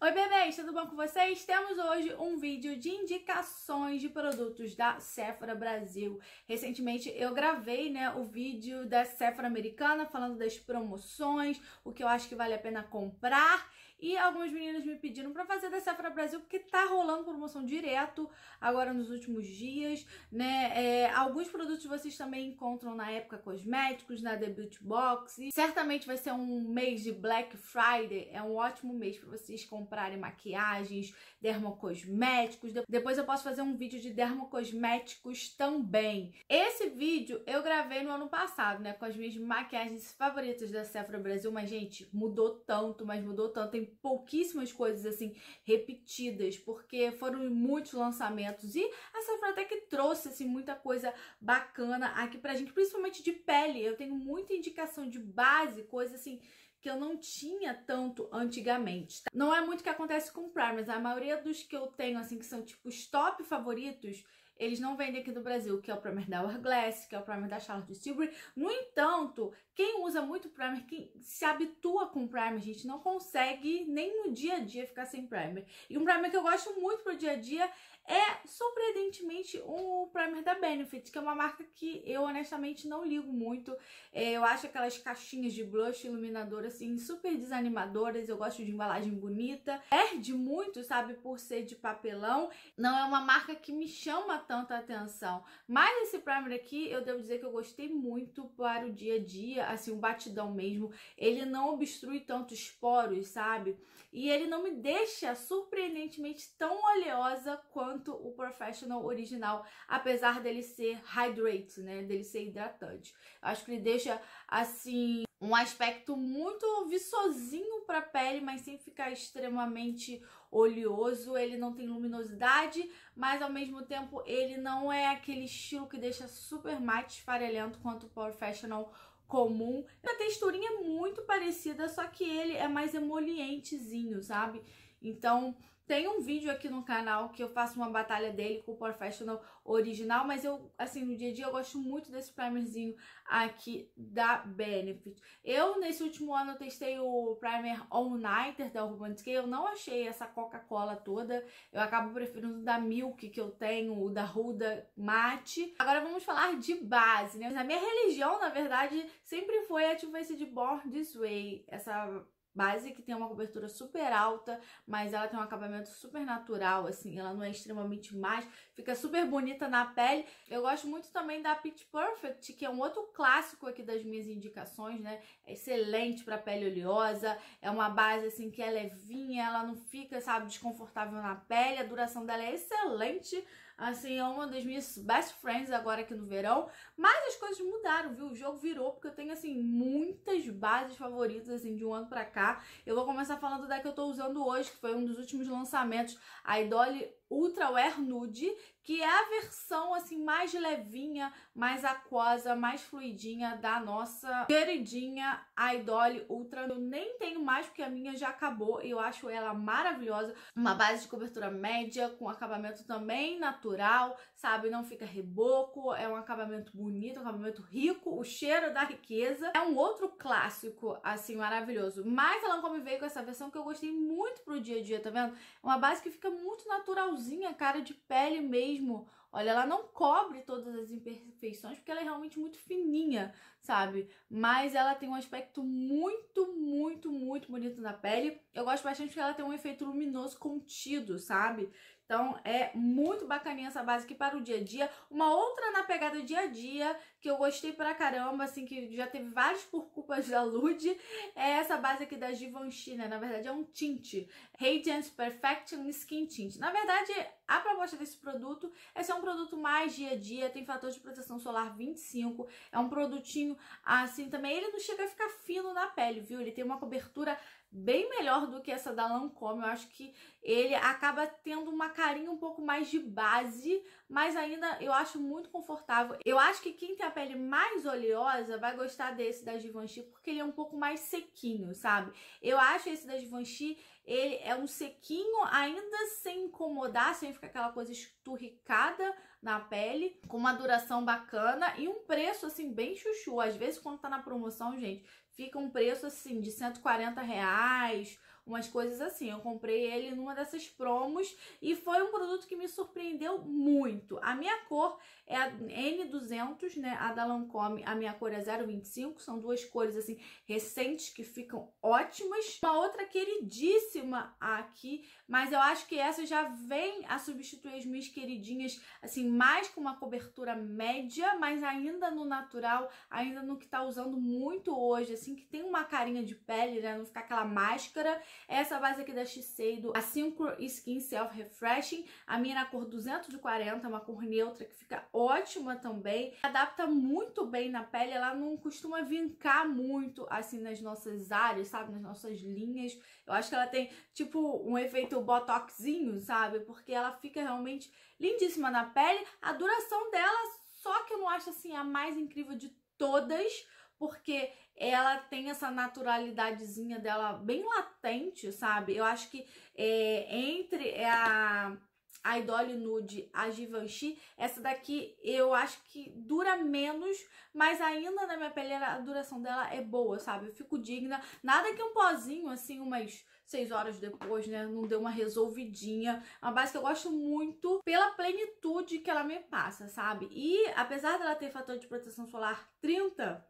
Oi bebês, tudo bom com vocês? Temos hoje um vídeo de indicações de produtos da Sephora Brasil. Recentemente eu gravei né, o vídeo da Sephora Americana falando das promoções, o que eu acho que vale a pena comprar e algumas meninas me pediram para fazer da Sephora Brasil, porque tá rolando promoção direto agora nos últimos dias, né? É, alguns produtos vocês também encontram na época cosméticos, na The Beauty Box. E certamente vai ser um mês de Black Friday, é um ótimo mês para vocês comprarem maquiagens, dermocosméticos. Depois eu posso fazer um vídeo de dermocosméticos também. Esse vídeo eu gravei no ano passado, né? Com as minhas maquiagens favoritas da Sephora Brasil, mas gente, mudou tanto, mas mudou tanto. Tem pouquíssimas coisas assim repetidas, porque foram muitos lançamentos e a Safra até que trouxe assim muita coisa bacana aqui pra gente, principalmente de pele. Eu tenho muita indicação de base, coisa assim que eu não tinha tanto antigamente. Tá? Não é muito que acontece com primers, a maioria dos que eu tenho assim que são tipo os top favoritos, eles não vendem aqui no Brasil, que é o primer da Hourglass, que é o primer da Charlotte Tilbury. No entanto, quem usa muito primer, quem se habitua com primer, gente, não consegue nem no dia a dia ficar sem primer. E um primer que eu gosto muito pro dia a dia é surpreendentemente o primer da Benefit, que é uma marca que eu honestamente não ligo muito. É, eu acho aquelas caixinhas de blush iluminador assim super desanimadoras, eu gosto de embalagem bonita. Perde muito, sabe, por ser de papelão. Não é uma marca que me chama tanta atenção. Mas esse primer aqui, eu devo dizer que eu gostei muito para o dia a dia, assim, um batidão mesmo. Ele não obstrui tantos poros, sabe? E ele não me deixa surpreendentemente tão oleosa quanto o Professional original, apesar dele ser hydrate, né, dele ser hidratante. Eu acho que ele deixa assim um aspecto muito viçosinho para a pele, mas sem ficar extremamente oleoso. Ele não tem luminosidade, mas ao mesmo tempo ele não é aquele estilo que deixa super mate esfarelento quanto o Professional comum. A texturinha é muito parecida, só que ele é mais emolientezinho, sabe? Então, tem um vídeo aqui no canal que eu faço uma batalha dele com o Professional original, mas eu, assim, no dia a dia eu gosto muito desse primerzinho aqui da Benefit. Eu, nesse último ano, eu testei o primer All Nighter da Urban Decay, eu não achei essa Coca-Cola toda, eu acabo preferindo o da Milk que eu tenho, o da Ruda Matte Agora vamos falar de base, né? a minha religião, na verdade, sempre foi a de Faced Born This Way, essa base que tem uma cobertura super alta, mas ela tem um acabamento super natural, assim, ela não é extremamente mais, fica super bonita na pele. Eu gosto muito também da Pitch Perfect, que é um outro clássico aqui das minhas indicações, né? É excelente para pele oleosa, é uma base assim que é levinha, ela não fica, sabe, desconfortável na pele, a duração dela é excelente. Assim, é uma das minhas best friends agora aqui no verão. Mas as coisas mudaram, viu? O jogo virou, porque eu tenho, assim, muitas bases favoritas, assim, de um ano pra cá. Eu vou começar falando da que eu tô usando hoje, que foi um dos últimos lançamentos. A idol Ultra Wear Nude, que é a versão assim mais levinha, mais aquosa, mais fluidinha da nossa queridinha Idol Ultra. Eu nem tenho mais porque a minha já acabou e eu acho ela maravilhosa. Uma base de cobertura média com acabamento também natural, sabe? Não fica reboco, é um acabamento bonito, um acabamento rico, o cheiro da riqueza. É um outro clássico assim maravilhoso. Mas não me veio com essa versão que eu gostei muito pro dia a dia, tá vendo? É uma base que fica muito natural igualzinha a cara de pele mesmo. Olha, ela não cobre todas as imperfeições porque ela é realmente muito fininha, sabe? Mas ela tem um aspecto muito, muito, muito bonito na pele. Eu gosto bastante porque ela tem um efeito luminoso contido, sabe? Então é muito bacaninha essa base aqui para o dia a dia. Uma outra na pegada dia a dia, que eu gostei pra caramba, assim, que já teve vários por culpas da Lud, é essa base aqui da Givenchy, né? Na verdade é um tinte. Radiance Perfection Skin Tint. Na verdade, a proposta desse produto é ser um produto mais dia a dia, tem fator de proteção solar 25, é um produtinho assim também. Ele não chega a ficar fino na pele, viu? Ele tem uma cobertura bem melhor do que essa da Lancôme. Eu acho que ele acaba tendo uma carinha um pouco mais de base, mas ainda eu acho muito confortável. Eu acho que quem tem a pele mais oleosa vai gostar desse da Givenchy, porque ele é um pouco mais sequinho, sabe? Eu acho esse da Givenchy, ele é um sequinho, ainda sem incomodar, sem ficar aquela coisa esturricada, na pele, com uma duração bacana e um preço assim bem chuchu. Às vezes quando tá na promoção, gente, fica um preço assim de 140 reais, umas coisas assim. Eu comprei ele numa dessas promos e foi um produto que me surpreendeu muito. A minha cor é a N200, né? A da Lancome, a minha cor é 025, são duas cores assim recentes que ficam ótimas. Uma outra queridíssima aqui, mas eu acho que essa já vem a substituir as minhas queridinhas assim, mais com uma cobertura média, mas ainda no natural, ainda no que tá usando muito hoje, assim, que tem uma carinha de pele, né? Não ficar aquela máscara. Essa base aqui da Shiseido, a Synchro Skin Self Refreshing, a minha é na cor 240, uma cor neutra que fica ótima também. Adapta muito bem na pele, ela não costuma vincar muito assim nas nossas áreas, sabe? Nas nossas linhas. Eu acho que ela tem tipo um efeito botoxinho, sabe? Porque ela fica realmente lindíssima na pele. A duração dela, só que eu não acho assim a mais incrível de todas porque ela tem essa naturalidadezinha dela bem latente, sabe? Eu acho que é, entre a a Idole Nude, a Givenchy, essa daqui eu acho que dura menos, mas ainda na minha pele a duração dela é boa, sabe? Eu fico digna. Nada que um pozinho, assim, umas seis horas depois, né? Não deu uma resolvidinha. uma base que eu gosto muito pela plenitude que ela me passa, sabe? E apesar dela ter fator de proteção solar 30,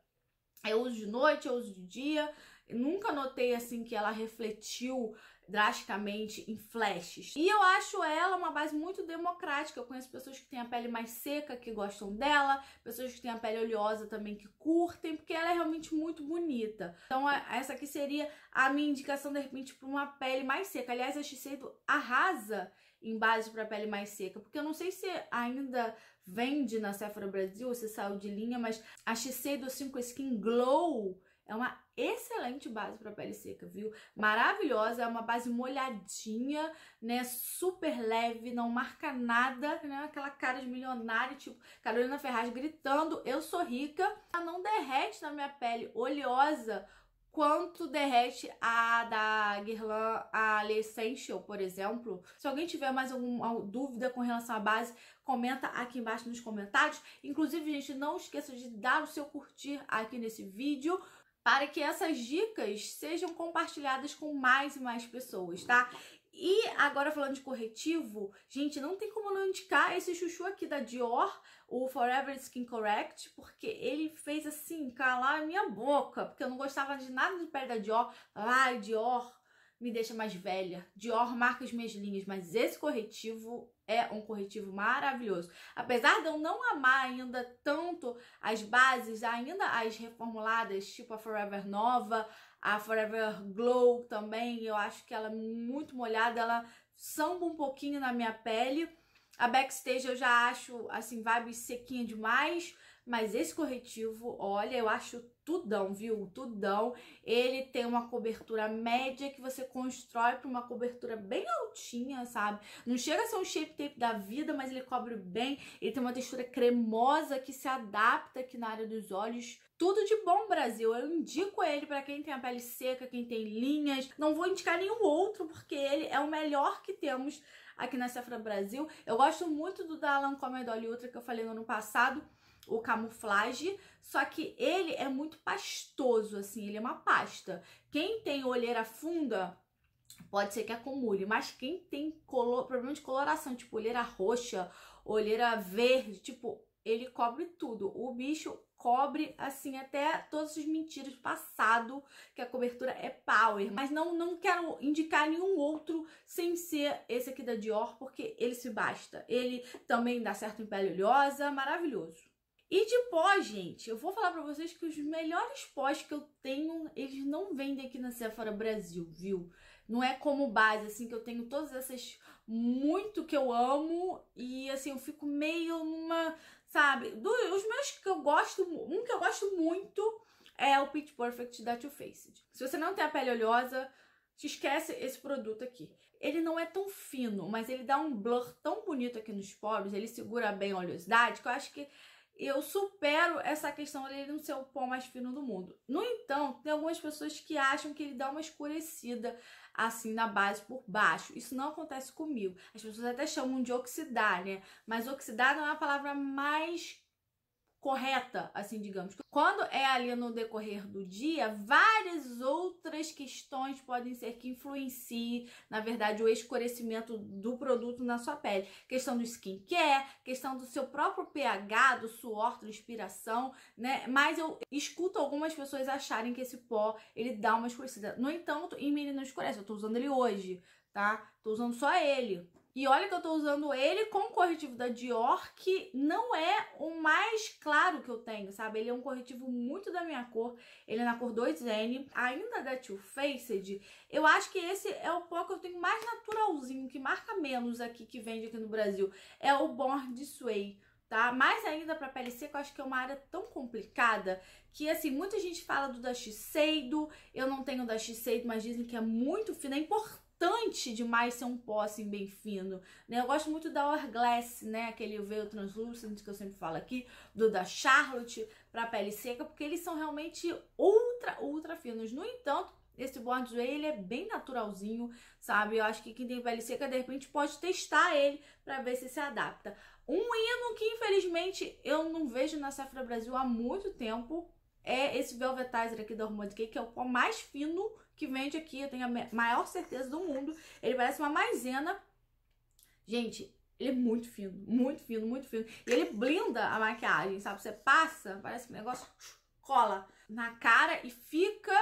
eu uso de noite, eu uso de dia. nunca notei assim que ela refletiu drasticamente em flashes. E eu acho ela uma base muito democrática. Eu conheço pessoas que têm a pele mais seca, que gostam dela, pessoas que têm a pele oleosa também que curtem, porque ela é realmente muito bonita. Então é, essa aqui seria a minha indicação de repente para uma pele mais seca. Aliás, a cedo arrasa em base para pele mais seca, porque eu não sei se ainda vende na Sephora Brasil, ou se saiu de linha, mas a do 5 Skin Glow é uma excelente base para pele seca, viu? Maravilhosa, é uma base molhadinha, né? Super leve, não marca nada, né? Aquela cara de milionário, tipo Carolina Ferraz gritando, eu sou rica. Ela não derrete na minha pele oleosa quanto derrete a da Guerlain a Le Essential, por exemplo. Se alguém tiver mais alguma dúvida com relação à base, comenta aqui embaixo nos comentários. Inclusive, gente, não esqueça de dar o seu curtir aqui nesse vídeo para que essas dicas sejam compartilhadas com mais e mais pessoas, tá? E agora falando de corretivo, gente, não tem como não indicar esse chuchu aqui da Dior, o Forever Skin Correct, porque ele fez assim, calar a minha boca, porque eu não gostava de nada de pele da Dior. Ai, Dior, me deixa mais velha. Dior marca as minhas linhas, mas esse corretivo é um corretivo maravilhoso. Apesar de eu não amar ainda tanto as bases, ainda as reformuladas, tipo a Forever Nova, a Forever Glow também, eu acho que ela é muito molhada, ela samba um pouquinho na minha pele. A Backstage eu já acho, assim, vibe sequinha demais. Mas esse corretivo, olha, eu acho tudão, viu? Tudão. Ele tem uma cobertura média que você constrói para uma cobertura bem altinha, sabe? Não chega a ser um shape tape da vida, mas ele cobre bem. Ele tem uma textura cremosa que se adapta aqui na área dos olhos. Tudo de bom, Brasil. Eu indico ele para quem tem a pele seca, quem tem linhas. Não vou indicar nenhum outro, porque ele é o melhor que temos aqui na Safra Brasil. Eu gosto muito do da Lancôme Dolly Ultra que eu falei no ano passado o camuflage, só que ele é muito pastoso, assim, ele é uma pasta. Quem tem olheira funda pode ser que acumule, mas quem tem color, problema de coloração, tipo olheira roxa, olheira verde, tipo, ele cobre tudo. O bicho cobre, assim, até todas as mentiras do passado, que a cobertura é power. Mas não, não quero indicar nenhum outro sem ser esse aqui da Dior, porque ele se basta. Ele também dá certo em pele oleosa, maravilhoso. E de pós, gente, eu vou falar para vocês que os melhores pós que eu tenho, eles não vendem aqui na Sephora Brasil, viu? Não é como base, assim, que eu tenho todas essas muito que eu amo e, assim, eu fico meio numa, sabe? Do, os meus que eu gosto, um que eu gosto muito é o Pitch Perfect da Too Faced. Se você não tem a pele oleosa, te esquece esse produto aqui. Ele não é tão fino, mas ele dá um blur tão bonito aqui nos poros, ele segura bem a oleosidade, que eu acho que eu supero essa questão dele não ser o pó mais fino do mundo. No entanto, tem algumas pessoas que acham que ele dá uma escurecida assim na base por baixo. Isso não acontece comigo. As pessoas até chamam de oxidar, né? Mas oxidar não é a palavra mais correta, assim, digamos. Quando é ali no decorrer do dia, várias outras questões podem ser que influenciem, na verdade, o escurecimento do produto na sua pele. Questão do skincare, questão do seu próprio pH, do suor, transpiração, né? Mas eu escuto algumas pessoas acharem que esse pó, ele dá uma escurecida. No entanto, em mim ele não escurece. Eu tô usando ele hoje, tá? Tô usando só ele. E olha que eu tô usando ele com corretivo da Dior, que não é o mais claro que eu tenho, sabe? Ele é um corretivo muito da minha cor, ele é na cor 2N, ainda da Too Faced. Eu acho que esse é o pó que eu tenho mais naturalzinho, que marca menos aqui, que vende aqui no Brasil. É o Born This tá? Mais ainda para pele seca, eu acho que é uma área tão complicada que, assim, muita gente fala do da Shiseido, eu não tenho da Shiseido, mas dizem que é muito fino, é importante importante demais ser um pó assim bem fino, né? Eu gosto muito da Hourglass, né? Aquele veio translúcido que eu sempre falo aqui, do da Charlotte para pele seca, porque eles são realmente ultra, ultra finos. No entanto, esse Bondway, ele é bem naturalzinho, sabe? Eu acho que quem tem pele seca, de repente, pode testar ele para ver se se adapta. Um hino que, infelizmente, eu não vejo na Safra Brasil há muito tempo é esse Velvetizer aqui da Hormone Cake, que é o pó mais fino que vende aqui, eu tenho a maior certeza do mundo. Ele parece uma maisena. Gente, ele é muito fino, muito fino, muito fino. E ele blinda a maquiagem, sabe? Você passa, parece um negócio cola na cara e fica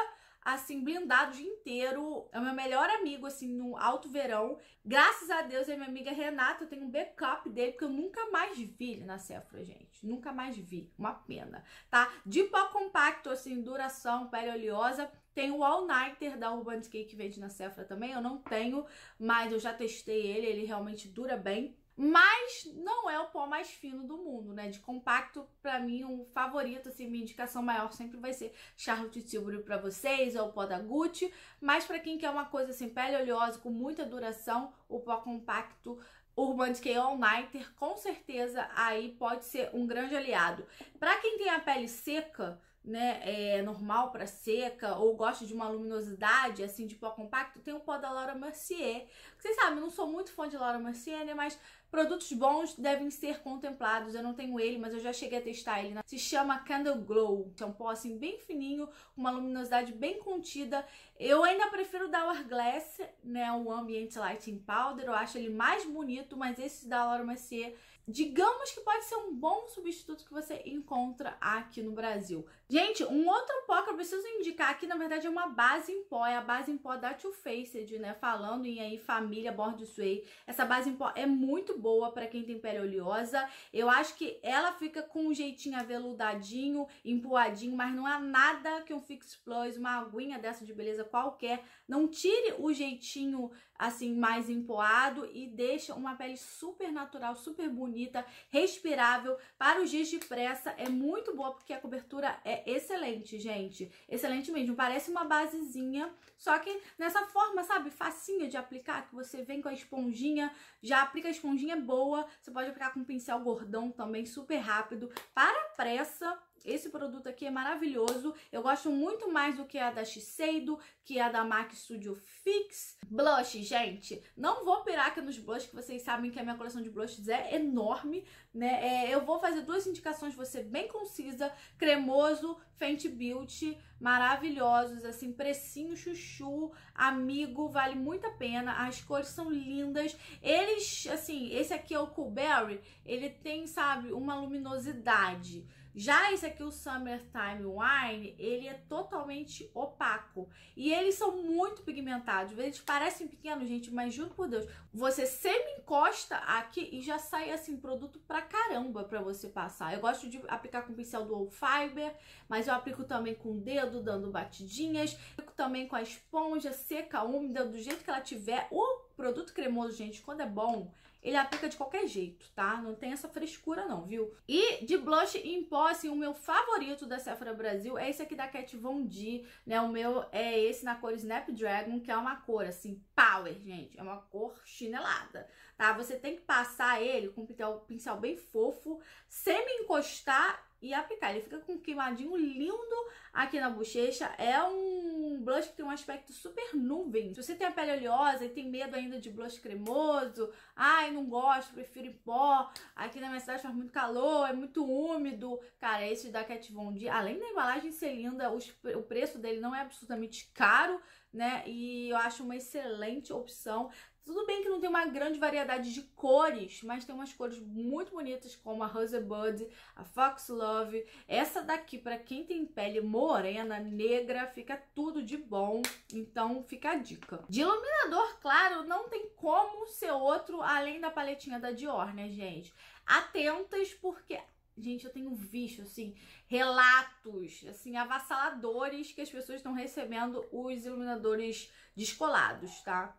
assim, blindado o dia inteiro. É o meu melhor amigo, assim, no alto verão. Graças a Deus, é minha amiga Renata, eu tenho um backup dele, porque eu nunca mais vi ele na Sephora, gente. Nunca mais vi. Uma pena, tá? De pó compacto, assim, duração, pele oleosa. Tem o All Nighter da Urban Decay que vende na Sephora também. Eu não tenho, mas eu já testei ele. Ele realmente dura bem. Mas não é o pó mais fino do mundo, né? De compacto, para mim, um favorito, assim, minha indicação maior sempre vai ser Charlotte Tilbury para vocês, ou é o pó da Gucci. Mas para quem quer uma coisa assim, pele oleosa, com muita duração, o pó compacto Urban Decay All Nighter, com certeza aí pode ser um grande aliado. Para quem tem a pele seca, né, é, normal para seca ou gosta de uma luminosidade assim de pó compacto, tem o pó da Laura Mercier. Vocês sabem, eu não sou muito fã de Laura Mercier, né, mas produtos bons devem ser contemplados. Eu não tenho ele, mas eu já cheguei a testar ele. Se chama Candle Glow, que é um pó assim bem fininho, com uma luminosidade bem contida. Eu ainda prefiro o da Hourglass, né, o Ambient Lighting Powder. Eu acho ele mais bonito, mas esse da Laura Mercier digamos que pode ser um bom substituto que você encontra aqui no Brasil. Gente, um outro pó que eu preciso indicar aqui, na verdade, é uma base em pó. É a base em pó da Too Faced, né? Falando em aí família Born This Way. Essa base em pó é muito boa para quem tem pele oleosa. Eu acho que ela fica com um jeitinho aveludadinho, empoadinho, mas não há nada que um Fix Plus, uma aguinha dessa de beleza qualquer, não tire o jeitinho, assim, mais empoado e deixa uma pele super natural, super bonita bonita, respirável. Para os dias de pressa é muito boa porque a cobertura é excelente, gente. Excelente mesmo. Parece uma basezinha, só que nessa forma, sabe, facinha de aplicar, que você vem com a esponjinha, já aplica a esponjinha boa. Você pode aplicar com um pincel gordão também, super rápido. Para pressa, esse produto aqui é maravilhoso. Eu gosto muito mais do que a da Shiseido, que a da MAC Studio Fix. Blush, gente, não vou pirar aqui nos blushes que vocês sabem que a minha coleção de blushes é enorme, né? É, eu vou fazer duas indicações, você bem concisa, cremoso, Fenty Beauty, maravilhosos, assim, precinho chuchu, amigo, vale muito a pena, as cores são lindas. Eles, assim, esse aqui é o Coolberry, ele tem, sabe, uma luminosidade, já esse aqui, o Summertime Wine, ele é totalmente opaco. E eles são muito pigmentados. Eles parecem pequenos, gente, mas juro por Deus. Você semi-encosta aqui e já sai, assim, produto pra caramba pra você passar. Eu gosto de aplicar com o pincel do All Fiber, mas eu aplico também com o dedo, dando batidinhas. Aplico também com a esponja seca, úmida, do jeito que ela tiver. O produto cremoso, gente, quando é bom ele aplica de qualquer jeito, tá? Não tem essa frescura não, viu? E de blush em pó, assim, o meu favorito da Sephora Brasil é esse aqui da Kat Von D, né? O meu é esse na cor Snapdragon, que é uma cor, assim, power, gente. É uma cor chinelada, tá? Você tem que passar ele com um pincel, pincel bem fofo, sem encostar e aplicar. Ele fica com um queimadinho lindo aqui na bochecha. É um blush que tem um aspecto super nuvem. Se você tem a pele oleosa e tem medo ainda de blush cremoso, ai, não gosto, prefiro em pó, aqui na minha cidade faz muito calor, é muito úmido. Cara, esse da Kat Von D, além da embalagem ser linda, o preço dele não é absolutamente caro, né? E eu acho uma excelente opção. Tudo bem que não tem uma grande variedade de cores, mas tem umas cores muito bonitas, como a Rosebud, a Fox Love. Essa daqui, para quem tem pele morena, negra, fica tudo de bom. Então, fica a dica. De iluminador, claro, não tem como ser outro além da paletinha da Dior, né, gente? Atentas, porque Gente, eu tenho visto, assim, relatos, assim, avassaladores que as pessoas estão recebendo os iluminadores descolados, tá?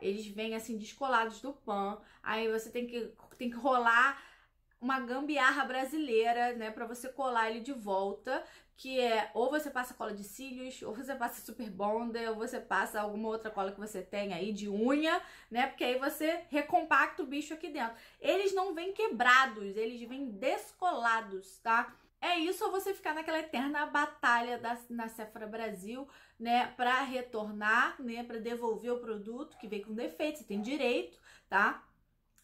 Eles vêm, assim, descolados do PAN. Aí você tem que, tem que rolar uma gambiarra brasileira, né, para você colar ele de volta, que é ou você passa cola de cílios, ou você passa super bonder, ou você passa alguma outra cola que você tem aí de unha, né? Porque aí você recompacta o bicho aqui dentro. Eles não vêm quebrados, eles vêm descolados, tá? É isso ou você ficar naquela eterna batalha da, na Sephora Brasil, né, para retornar, né, para devolver o produto que veio com defeito, você tem direito, tá?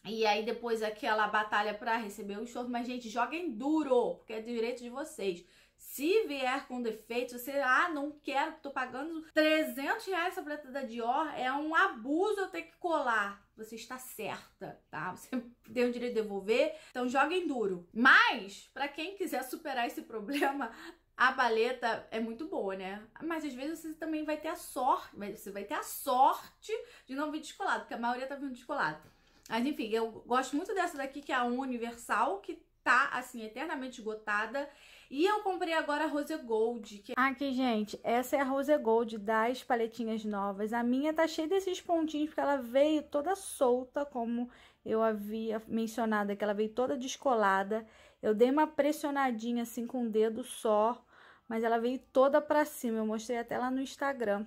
E aí depois aquela batalha para receber o enxofre, mas gente, joguem duro, porque é direito de vocês. Se vier com defeito, você, ah, não quero, tô pagando 300 reais essa preta da Dior, é um abuso eu ter que colar. Você está certa, tá? Você tem o direito de devolver, então joguem duro. Mas, para quem quiser superar esse problema, a paleta é muito boa, né? Mas às vezes você também vai ter a sorte, você vai ter a sorte de não vir descolado, porque a maioria tá vindo descolado. Mas enfim, eu gosto muito dessa daqui, que é a Universal, que tá assim, eternamente esgotada. E eu comprei agora a Rose Gold. Que... É Aqui, gente, essa é a Rose Gold das paletinhas novas. A minha tá cheia desses pontinhos, porque ela veio toda solta, como eu havia mencionado, que ela veio toda descolada. Eu dei uma pressionadinha assim com o um dedo só, mas ela veio toda pra cima. Eu mostrei até lá no Instagram.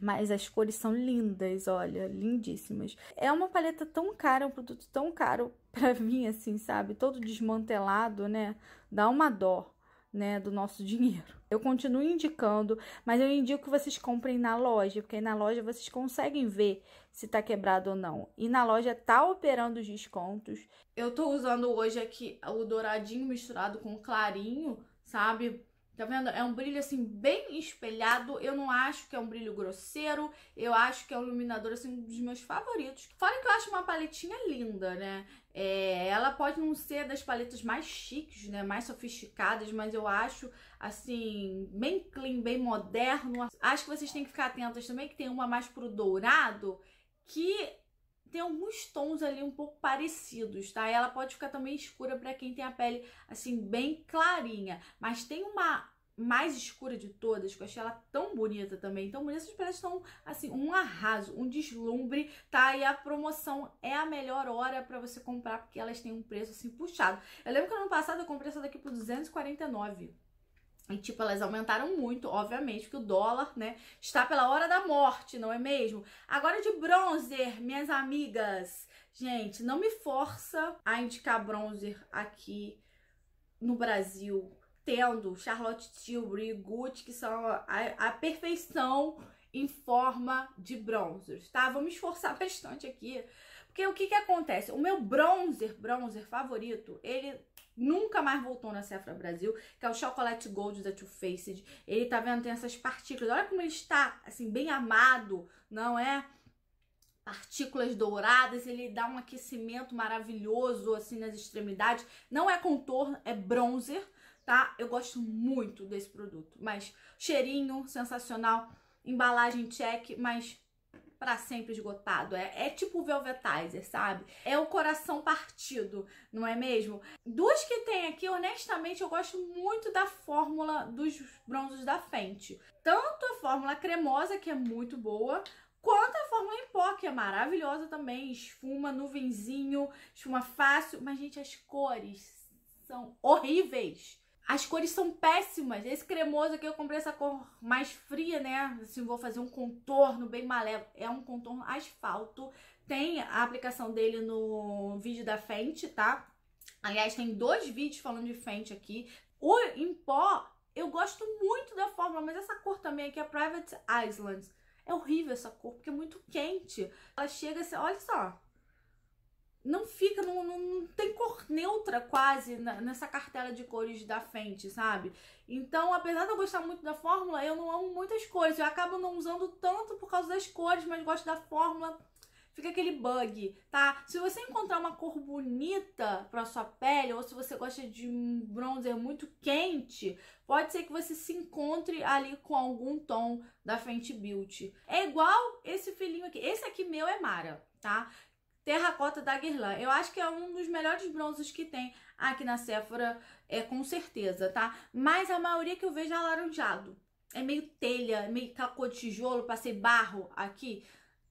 Mas as cores são lindas, olha, lindíssimas. É uma paleta tão cara, um produto tão caro pra mim, assim, sabe? Todo desmantelado, né? Dá uma dó, né, do nosso dinheiro. Eu continuo indicando, mas eu indico que vocês comprem na loja, porque aí na loja vocês conseguem ver se tá quebrado ou não. E na loja tá operando os descontos. Eu tô usando hoje aqui o douradinho misturado com clarinho, sabe? Tá vendo? É um brilho assim bem espelhado. Eu não acho que é um brilho grosseiro. Eu acho que é um iluminador assim um dos meus favoritos. Fora que eu acho uma paletinha linda, né? É, ela pode não ser das paletas mais chiques, né? Mais sofisticadas, mas eu acho assim bem clean, bem moderno. Acho que vocês têm que ficar atentas também que tem uma mais pro dourado que tem alguns tons ali um pouco parecidos, tá? Ela pode ficar também escura para quem tem a pele assim bem clarinha, mas tem uma mais escura de todas, que eu achei ela tão bonita também. Então, essas peças estão, assim, um arraso, um deslumbre, tá? E a promoção é a melhor hora para você comprar, porque elas têm um preço, assim, puxado. Eu lembro que ano passado eu comprei essa daqui por 249 e, tipo, elas aumentaram muito, obviamente, porque o dólar, né, está pela hora da morte, não é mesmo? Agora de bronzer, minhas amigas. Gente, não me força a indicar bronzer aqui no Brasil, tendo Charlotte Tilbury e Gucci, que são a, a perfeição em forma de bronzer, tá? Vou me esforçar bastante aqui, porque o que que acontece? O meu bronzer, bronzer favorito, ele nunca mais voltou na Sephora Brasil, que é o Chocolate Gold da Too Faced. Ele tá vendo, tem essas partículas. Olha como ele está, assim, bem amado, não é? Partículas douradas, ele dá um aquecimento maravilhoso, assim, nas extremidades. Não é contorno, é bronzer, tá? Eu gosto muito desse produto, mas cheirinho, sensacional. Embalagem check, mas para sempre esgotado. É, é tipo o Velvetizer, sabe? É o coração partido, não é mesmo? Dos que tem aqui, honestamente, eu gosto muito da fórmula dos bronzos da Fenty. Tanto a fórmula cremosa, que é muito boa, quanto a fórmula em pó, que é maravilhosa também. Esfuma, nuvenzinho, esfuma fácil. Mas, gente, as cores são horríveis. As cores são péssimas. Esse cremoso aqui eu comprei essa cor mais fria, né? Assim, vou fazer um contorno bem malévolo. É um contorno asfalto. Tem a aplicação dele no vídeo da Fenty, tá? Aliás, tem dois vídeos falando de Fenty aqui. O em pó, eu gosto muito da fórmula, mas essa cor também aqui é Private Islands. É horrível essa cor, porque é muito quente. Ela chega assim, olha só, não fica, não, não, tem cor neutra quase nessa cartela de cores da Fenty, sabe? Então, apesar de eu gostar muito da fórmula, eu não amo muitas cores. Eu acabo não usando tanto por causa das cores, mas gosto da fórmula. Fica aquele bug, tá? Se você encontrar uma cor bonita pra sua pele, ou se você gosta de um bronzer muito quente, pode ser que você se encontre ali com algum tom da Fenty Beauty. É igual esse filhinho aqui. Esse aqui meu é Mara, tá? Terracota da Guerlain, Eu acho que é um dos melhores bronzes que tem aqui na Sephora, é, com certeza, tá? Mas a maioria que eu vejo é alaranjado. É meio telha, meio cacô de tijolo, passei barro aqui.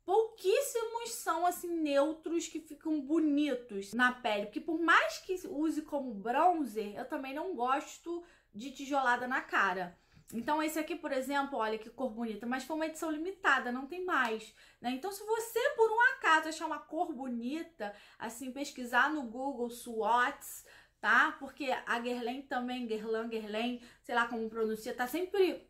Pouquíssimos são, assim, neutros que ficam bonitos na pele. Porque por mais que use como bronzer, eu também não gosto de tijolada na cara. Então, esse aqui, por exemplo, olha que cor bonita, mas foi uma edição limitada, não tem mais. Né? Então, se você, por um acaso, achar uma cor bonita, assim, pesquisar no Google SWOTS, tá? Porque a Guerlain também, Guerlain, Guerlain, sei lá como pronuncia, tá sempre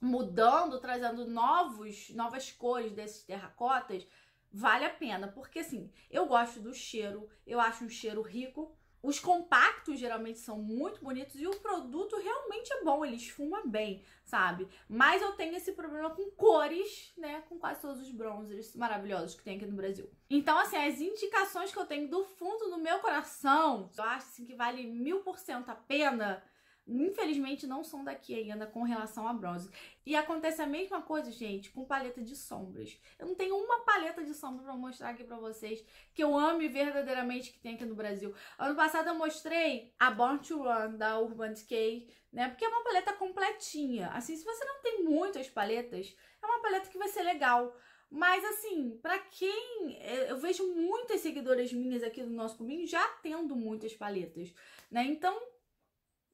mudando, trazendo novos, novas cores desses terracotas, vale a pena, porque assim, eu gosto do cheiro, eu acho um cheiro rico, os compactos geralmente são muito bonitos e o produto realmente é bom, ele esfuma bem, sabe? Mas eu tenho esse problema com cores, né? Com quase todos os bronzers maravilhosos que tem aqui no Brasil. Então, assim, as indicações que eu tenho do fundo do meu coração, eu acho assim, que vale mil por cento a pena infelizmente não são daqui ainda com relação a bronze. E acontece a mesma coisa, gente, com paleta de sombras. Eu não tenho uma paleta de sombra para mostrar aqui para vocês que eu ame verdadeiramente que tem aqui no Brasil. Ano passado eu mostrei a Born to Run da Urban Decay, né? Porque é uma paleta completinha. Assim, se você não tem muitas paletas, é uma paleta que vai ser legal. Mas assim, para quem eu vejo muitas seguidoras minhas aqui do nosso cominho já tendo muitas paletas, né? Então,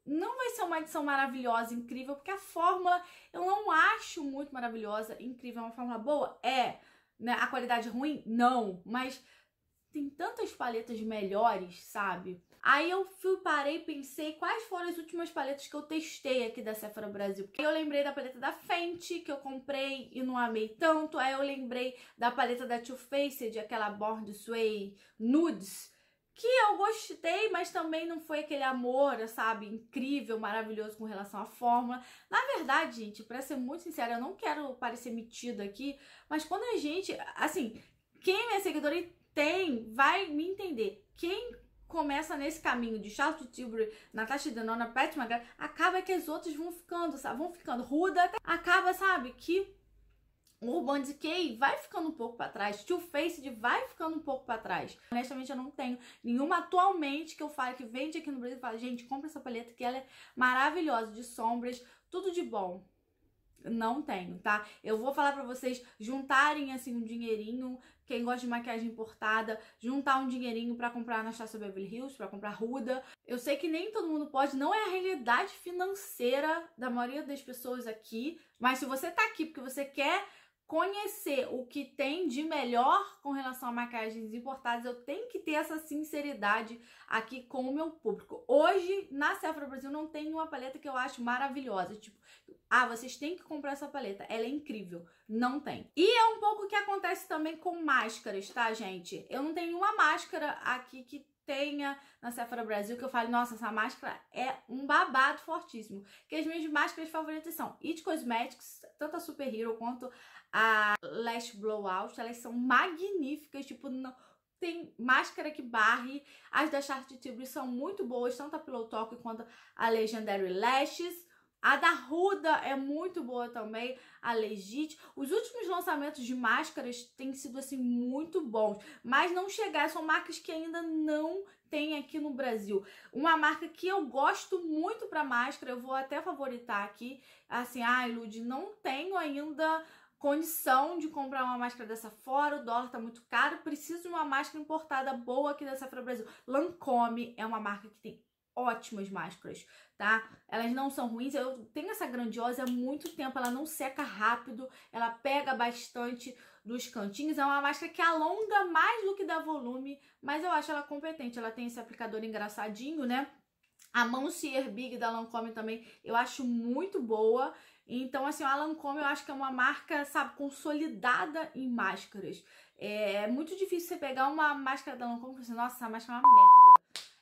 não vai ser uma edição maravilhosa, incrível, porque a fórmula eu não acho muito maravilhosa, incrível. É uma fórmula boa? É. Né? A qualidade é ruim? Não. Mas tem tantas paletas melhores, sabe? Aí eu fui, parei pensei quais foram as últimas paletas que eu testei aqui da Sephora Brasil. Porque eu lembrei da paleta da Fenty, que eu comprei e não amei tanto. Aí eu lembrei da paleta da Too Faced, aquela Born This Way Nudes, que eu gostei, mas também não foi aquele amor, sabe, incrível, maravilhoso com relação à fórmula. Na verdade, gente, para ser muito sincera, eu não quero parecer metida aqui, mas quando a gente, assim, quem é minha seguidora tem, vai me entender. Quem começa nesse caminho de Charlotte Tilbury, Natasha Denona, Pat McGrath, acaba que as outras vão ficando, sabe? Vão ficando ruda, acaba, sabe, que o Urban Decay vai ficando um pouco para trás, Too Faced vai ficando um pouco para trás. Honestamente, eu não tenho nenhuma atualmente que eu fale que vende aqui no Brasil e fala, gente, compra essa paleta que ela é maravilhosa, de sombras, tudo de bom. Não tenho, tá? Eu vou falar pra vocês juntarem, assim, um dinheirinho. Quem gosta de maquiagem importada, juntar um dinheirinho para comprar Anastasia Beverly Hills, pra comprar Ruda. Eu sei que nem todo mundo pode, não é a realidade financeira da maioria das pessoas aqui. Mas se você tá aqui porque você quer conhecer o que tem de melhor com relação a maquiagens importadas, eu tenho que ter essa sinceridade aqui com o meu público. Hoje, na Sephora Brasil, não tem uma paleta que eu acho maravilhosa, tipo, ah, vocês têm que comprar essa paleta, ela é incrível. Não tem. E é um pouco o que acontece também com máscaras, tá, gente? Eu não tenho uma máscara aqui que tenha na Sephora Brasil que eu falei nossa, essa máscara é um babado fortíssimo. Que as minhas máscaras favoritas são It Cosmetics, tanto a Super Hero quanto a Lash Blowout, elas são magníficas, tipo, não tem máscara que barre. As da Charlotte Tilbury são muito boas, tanto a Pillow Talk quanto a Legendary Lashes. A da Ruda é muito boa também, a Legit. Os últimos lançamentos de máscaras têm sido assim muito bons, mas não chegaram, são marcas que ainda não tem aqui no Brasil. Uma marca que eu gosto muito para máscara, eu vou até favoritar aqui, assim, ai, ah, Lud, não tenho ainda condição de comprar uma máscara dessa fora, o dólar tá muito caro, preciso de uma máscara importada boa aqui dessa para o Brasil. Lancome é uma marca que tem ótimas máscaras, tá? Elas não são ruins. Eu tenho essa grandiosa há muito tempo, ela não seca rápido, ela pega bastante dos cantinhos. É uma máscara que alonga mais do que dá volume, mas eu acho ela competente. Ela tem esse aplicador engraçadinho, né? A Monsieur Big da Lancôme também eu acho muito boa. Então, assim, a Lancôme eu acho que é uma marca, sabe, consolidada em máscaras. É, é muito difícil você pegar uma máscara da Lancôme e falar assim, nossa, essa máscara é uma merda.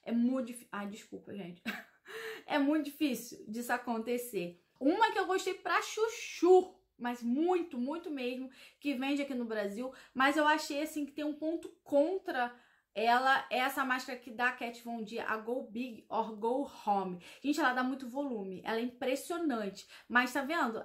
É muito difícil. Ai, desculpa, gente. é muito difícil disso acontecer. Uma que eu gostei pra chuchu, mas muito, muito mesmo, que vende aqui no Brasil, mas eu achei assim que tem um ponto contra ela é essa máscara que dá a Kat Von D, a Go Big or Go Home. Gente, ela dá muito volume, ela é impressionante. Mas tá vendo?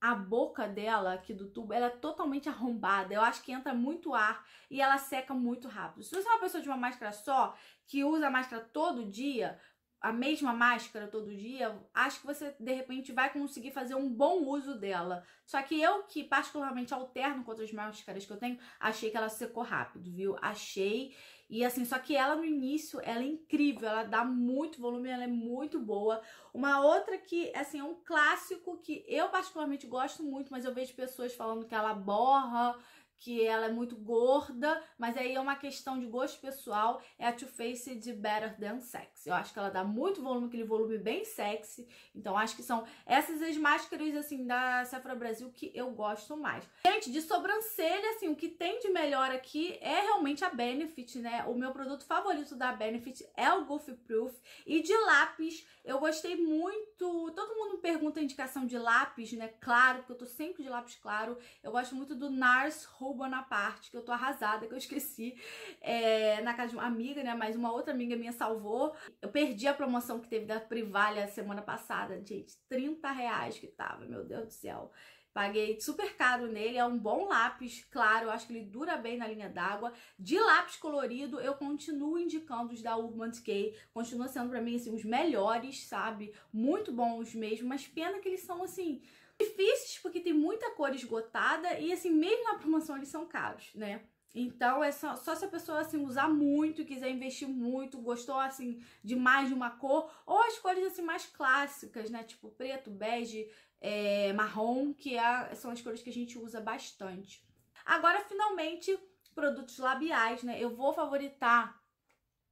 a boca dela aqui do tubo, ela é totalmente arrombada. Eu acho que entra muito ar e ela seca muito rápido. Se você é uma pessoa de uma máscara só, que usa a máscara todo dia, a mesma máscara todo dia, acho que você de repente vai conseguir fazer um bom uso dela. Só que eu que particularmente alterno com outras máscaras que eu tenho, achei que ela secou rápido, viu? Achei e assim, só que ela no início, ela é incrível, ela dá muito volume, ela é muito boa. Uma outra que, assim, é um clássico que eu particularmente gosto muito, mas eu vejo pessoas falando que ela borra, que ela é muito gorda, mas aí é uma questão de gosto pessoal, é a Too Faced de Better Than Sexy. Eu acho que ela dá muito volume, aquele volume bem sexy. Então acho que são essas as máscaras assim da Sephora Brasil que eu gosto mais. Gente, de sobrancelha, assim, o que tem de melhor aqui é realmente a Benefit, né? O meu produto favorito da Benefit é o Goofy Proof e de lápis eu gostei muito. Todo mundo me pergunta a indicação de lápis, né? Claro, porque eu tô sempre de lápis claro. Eu gosto muito do Nars Robonaparte, que eu tô arrasada, que eu esqueci é, na casa de uma amiga, né? Mas uma outra amiga minha salvou. Eu perdi a promoção que teve da Privalha semana passada, gente. 30 reais que tava, meu Deus do céu. Paguei super caro nele, é um bom lápis, claro, acho que ele dura bem na linha d'água. De lápis colorido, eu continuo indicando os da Urban Decay, continua sendo para mim assim, os melhores, sabe? Muito bons mesmo, mas pena que eles são assim difíceis porque tem muita cor esgotada e assim, mesmo na promoção eles são caros, né? Então, é só, só, se a pessoa assim, usar muito, quiser investir muito, gostou assim de mais de uma cor, ou as cores assim mais clássicas, né? Tipo preto, bege, é, marrom, que é, são as cores que a gente usa bastante. Agora, finalmente, produtos labiais, né? Eu vou favoritar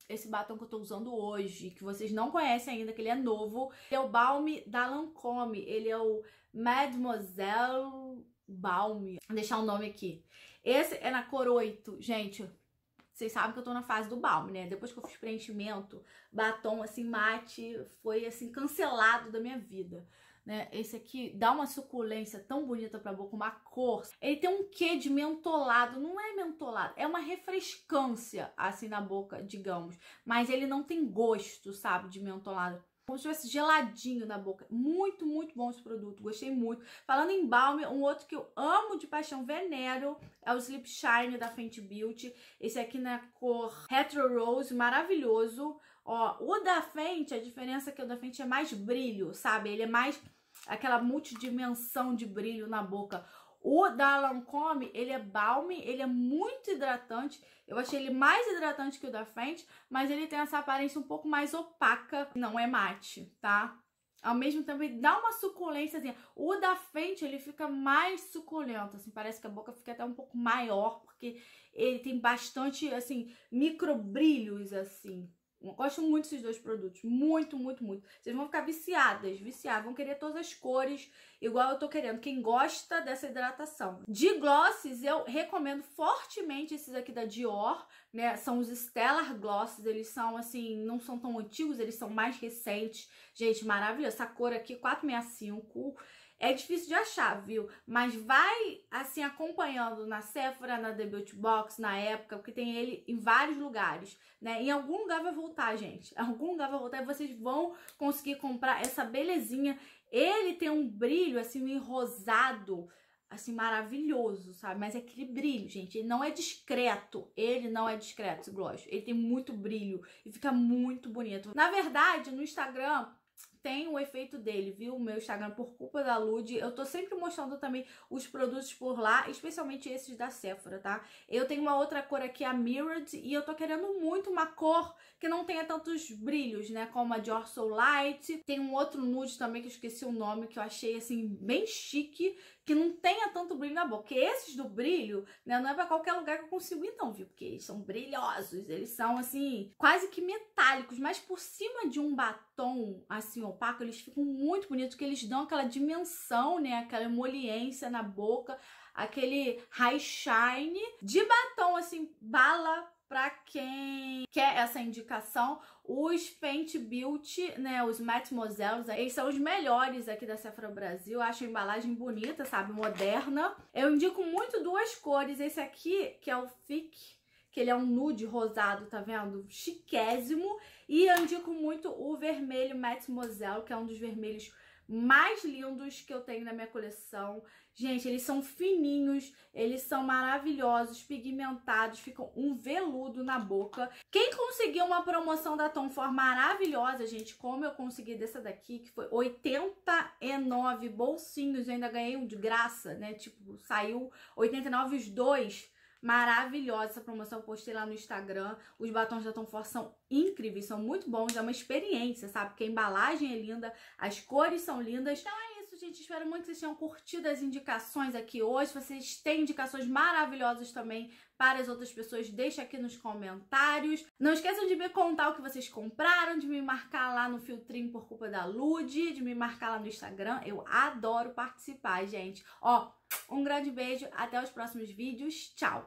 esse batom que eu tô usando hoje, que vocês não conhecem ainda, que ele é novo. é o Balme da Lancôme, ele é o Mademoiselle Balme. Vou deixar o nome aqui. Esse é na cor 8, gente. Vocês sabem que eu tô na fase do balme, né? Depois que eu fiz preenchimento, batom assim mate foi assim cancelado da minha vida né? Esse aqui dá uma suculência tão bonita pra boca, uma cor. Ele tem um quê de mentolado, não é mentolado, é uma refrescância assim na boca, digamos. Mas ele não tem gosto, sabe, de mentolado como se tivesse geladinho na boca. Muito, muito bom esse produto, gostei muito. Falando em balme, um outro que eu amo de paixão, venero, é o Sleep Shine da Fenty Beauty. Esse aqui na cor Retro Rose, maravilhoso. Ó, o da Fenty, a diferença é que o da Fenty é mais brilho, sabe? Ele é mais aquela multidimensão de brilho na boca. O da Lancôme, ele é balme, ele é muito hidratante. Eu achei ele mais hidratante que o da frente, mas ele tem essa aparência um pouco mais opaca, não é mate, tá? Ao mesmo tempo, ele dá uma suculência. O da frente, ele fica mais suculento, assim, parece que a boca fica até um pouco maior, porque ele tem bastante, assim, microbrilhos, assim, gosto muito desses dois produtos. Muito, muito, muito. Vocês vão ficar viciadas, viciadas. Vão querer todas as cores, igual eu tô querendo. Quem gosta dessa hidratação. De glosses, eu recomendo fortemente esses aqui da Dior. Né? São os Stellar Glosses. Eles são, assim, não são tão antigos, eles são mais recentes. Gente, maravilhoso. Essa cor aqui, 465. É difícil de achar, viu? Mas vai assim acompanhando na Sephora, na The Beauty Box, na época, porque tem ele em vários lugares, né? Em algum lugar vai voltar, gente. Em algum lugar vai voltar e vocês vão conseguir comprar essa belezinha. Ele tem um brilho assim meio rosado, assim maravilhoso, sabe? Mas é aquele brilho, gente. Ele não é discreto. Ele não é discreto, esse gloss. Ele tem muito brilho e fica muito bonito. Na verdade, no Instagram tem o efeito dele, viu? O meu Instagram por culpa da Lud. Eu tô sempre mostrando também os produtos por lá, especialmente esses da Sephora, tá? Eu tenho uma outra cor aqui, a Mirrored, e eu tô querendo muito uma cor que não tenha tantos brilhos, né? Como a Dior Soul Light. Tem um outro nude também que eu esqueci o nome, que eu achei, assim, bem chique, que não tenha tanto brilho na boca. Porque esses do brilho, né, não é pra qualquer lugar que eu consigo ir não, viu? Porque eles são brilhosos, eles são, assim, quase que metálicos. Mas por cima de um batom, assim, opaco, eles ficam muito bonitos, porque eles dão aquela dimensão, né, aquela emoliência na boca aquele high shine de batom, assim, bala para quem quer essa indicação, os Paint Beauty, né, os Matte Moselles, eles são os melhores aqui da Sephora Brasil. Acho a embalagem bonita, sabe, moderna. Eu indico muito duas cores. Esse aqui, que é o Thick, que ele é um nude rosado, tá vendo? Chiquésimo. E eu indico muito o vermelho Matte Moselle, que é um dos vermelhos mais lindos que eu tenho na minha coleção. Gente, eles são fininhos, eles são maravilhosos, pigmentados, ficam um veludo na boca. Quem conseguiu uma promoção da Tom Ford maravilhosa, gente, como eu consegui dessa daqui, que foi 89 bolsinhos, eu ainda ganhei um de graça, né? Tipo, saiu 89 os dois maravilhosa essa promoção, postei lá no Instagram. Os batons da Tom Ford são incríveis, são muito bons, é uma experiência, sabe? Porque a embalagem é linda, as cores são lindas. Então é isso, gente. Espero muito que vocês tenham curtido as indicações aqui hoje. Se vocês têm indicações maravilhosas também para as outras pessoas, deixa aqui nos comentários. Não esqueçam de me contar o que vocês compraram, de me marcar lá no filtrinho por culpa da Lud, de me marcar lá no Instagram. Eu adoro participar, gente. Ó, um grande beijo, até os próximos vídeos. Tchau!